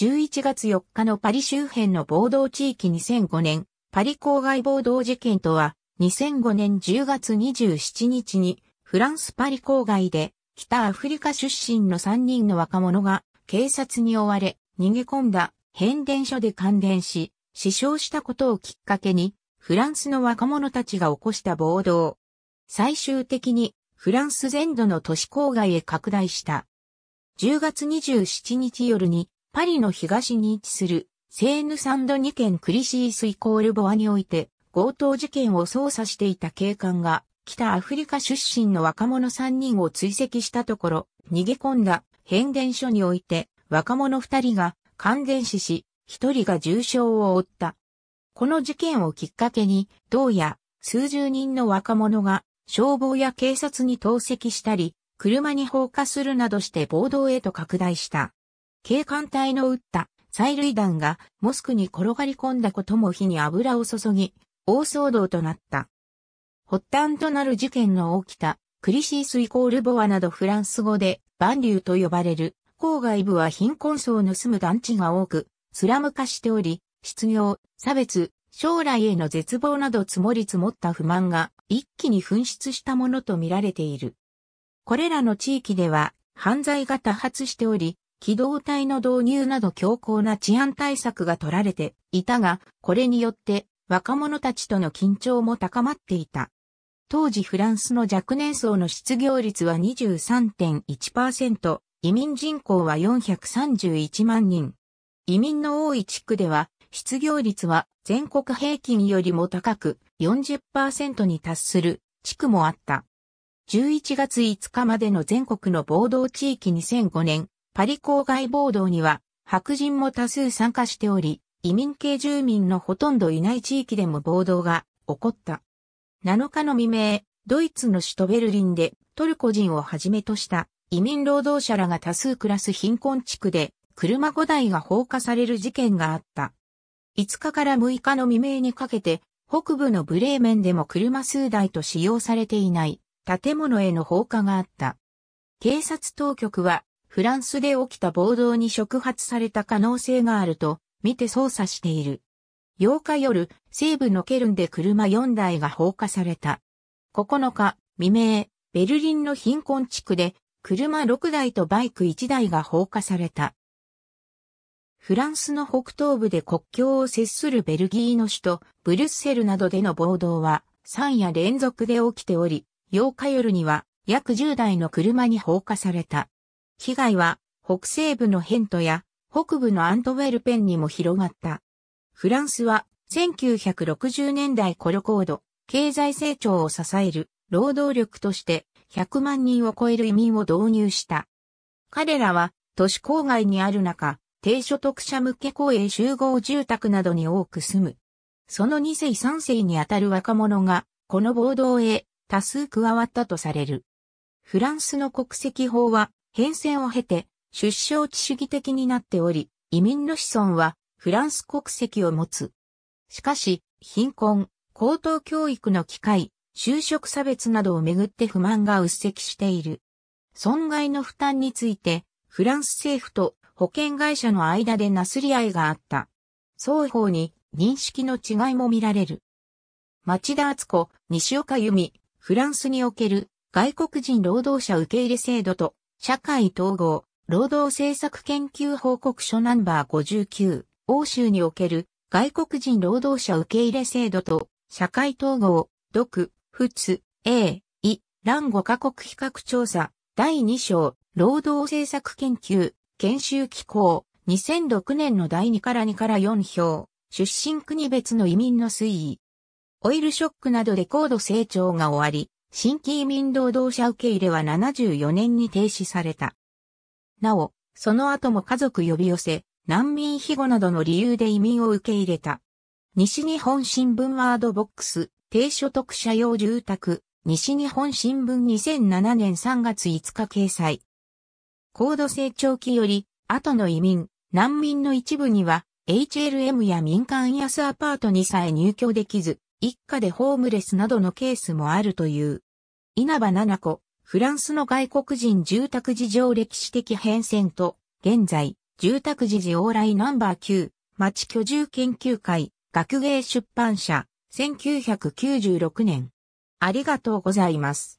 11月4日のパリ周辺の暴動地域2005年、パリ郊外暴動事件とは、2005年10月27日に、フランスパリ郊外で、北アフリカ出身の3人の若者が、警察に追われ、逃げ込んだ、変電所で感電し、死傷したことをきっかけに、フランスの若者たちが起こした暴動。最終的に、フランス全土の都市郊外へ拡大した。10月27日夜に、パリの東に位置する、セーヌサンド2県クリシースイコールボアにおいて、強盗事件を捜査していた警官が、北アフリカ出身の若者3人を追跡したところ、逃げ込んだ変電所において、若者2人が感電死し、1人が重傷を負った。この事件をきっかけに、同や数十人の若者が消防や警察に投石したり、車に放火するなどして暴動へと拡大した。警官隊の撃った催涙弾がモスクに転がり込んだことも火に油を注ぎ、大騒動となった。発端となる事件の起きた、クリシースイコールボアなどフランス語で、バンリューと呼ばれる、郊外部は貧困層の住む団地が多く、スラム化しており、失業、差別、将来への絶望など積もり積もった不満が一気に噴出したものとみられている。これらの地域では犯罪が多発しており、機動隊の導入など強硬な治安対策が取られていたが、これによって若者たちとの緊張も高まっていた。当時フランスの若年層の失業率は23.1%、移民人口は431万人。移民の多い地区では、失業率は全国平均よりも高く40%に達する地区もあった。11月5日までの全国の暴動地域2005年、パリ郊外暴動には白人も多数参加しており、移民系住民のほとんどいない地域でも暴動が起こった。7日の未明、ドイツの首都ベルリンでトルコ人をはじめとした移民労働者らが多数暮らす貧困地区で車5台が放火される事件があった。5日から6日の未明にかけて北部のブレーメンでも車数台と使用されていない建物への放火があった。警察当局はフランスで起きた暴動に触発された可能性があると、見て捜査している。8日夜、西部のケルンで車4台が放火された。9日、未明、ベルリンの貧困地区で、車6台とバイク1台が放火された。フランスの北東部で国境を接するベルギーの首都、ブリュッセルなどでの暴動は、3夜連続で起きており、8日夜には、約10台の車に放火された。被害は北西部のヘントや北部のアントウェルペンにも広がった。フランスは1960年代コロコード、経済成長を支える労働力として100万人を超える移民を導入した。彼らは都市郊外にある中、低所得者向け公営集合住宅などに多く住む。その2世3世にあたる若者が、この暴動へ多数加わったとされる。フランスの国籍法は変遷を経て、出生地主義的になっており、移民の子孫はフランス国籍を持つ。しかし、貧困、高等教育の機会、就職差別などをめぐって不満が鬱積している。損害の負担について、フランス政府と保険会社の間でなすり合いがあった。双方に認識の違いも見られる。町田敦子、西岡由美、フランスにおける外国人労働者受け入れ制度と社会統合、労働政策研究報告書ナンバー59、欧州における外国人労働者受け入れ制度と社会統合、独、仏、A、イ、ラン5カ国比較調査、第2章、労働政策研究、研修機構、2006年の第2から2から4票、出身国別の移民の推移。オイルショックなどで高度成長が終わり、新規移民労働者受け入れは74年に停止された。なお、その後も家族呼び寄せ、難民庇護などの理由で移民を受け入れた。西日本新聞ワードボックス、低所得者用住宅、西日本新聞2007年3月5日掲載。高度成長期より、後の移民、難民の一部には、HLM や民間安アパートにさえ入居できず、一家でホームレスなどのケースもあるという。稲葉七子、フランスの外国人住宅事情歴史的変遷と、現在、住宅事事往来ナンバー9、町居住研究会、学芸出版社、1996年。ありがとうございます。